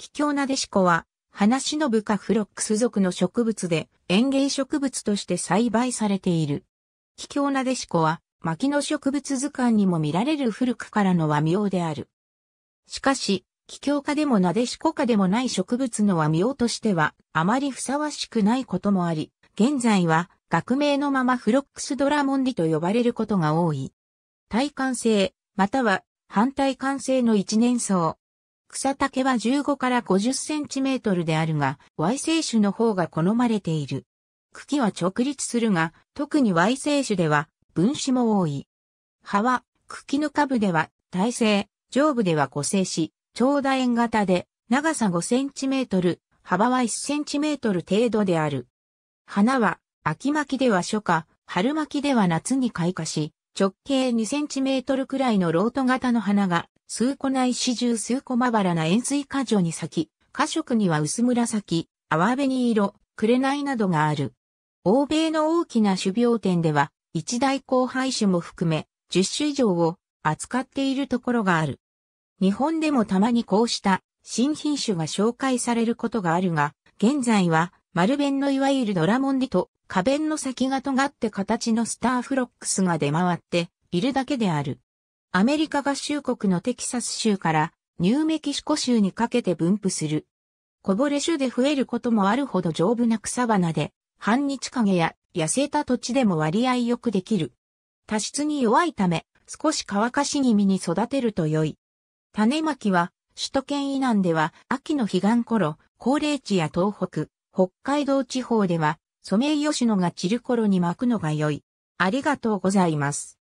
キ境なでしこは、花シノブフロックス属の植物で、園芸植物として栽培されている。キ境なでしこは、牧野植物図鑑にも見られる古くからの和名である。しかし、キ境家でもなでしこ家でもない植物の和名としては、あまりふさわしくないこともあり、現在は、学名のままフロックスドラモンディと呼ばれることが多い。耐寒性、または、反対寒性の一年草。草丈は15から50センチメートルであるが、Y 生種の方が好まれている。茎は直立するが、特に Y 生種では分子も多い。葉は茎の下部では耐性、上部では個性し、長楕円型で長さ5センチメートル、幅は1センチメートル程度である。花は秋巻きでは初夏、春巻きでは夏に開花し、直径2センチメートルくらいのロート型の花が数個内始終数個まばらな円錐花状に咲き、花色には薄紫、淡紅色、紅などがある。欧米の大きな種苗店では、一大交配種も含め、10種以上を扱っているところがある。日本でもたまにこうした新品種が紹介されることがあるが、現在は丸弁のいわゆるドラモンディと花弁の先が尖って形のスターフロックスが出回っているだけである。アメリカ合衆国のテキサス州からニューメキシコ州にかけて分布する。こぼれ種で増えることもあるほど丈夫な草花で、半日陰や痩せた土地でも割合よくできる。多湿に弱いため、少し乾かし気味に育てると良い。種まきは、首都圏以南では秋の彼岸頃、高齢地や東北、北海道地方では、ソメイヨシノが散る頃に巻くのが良い。ありがとうございます。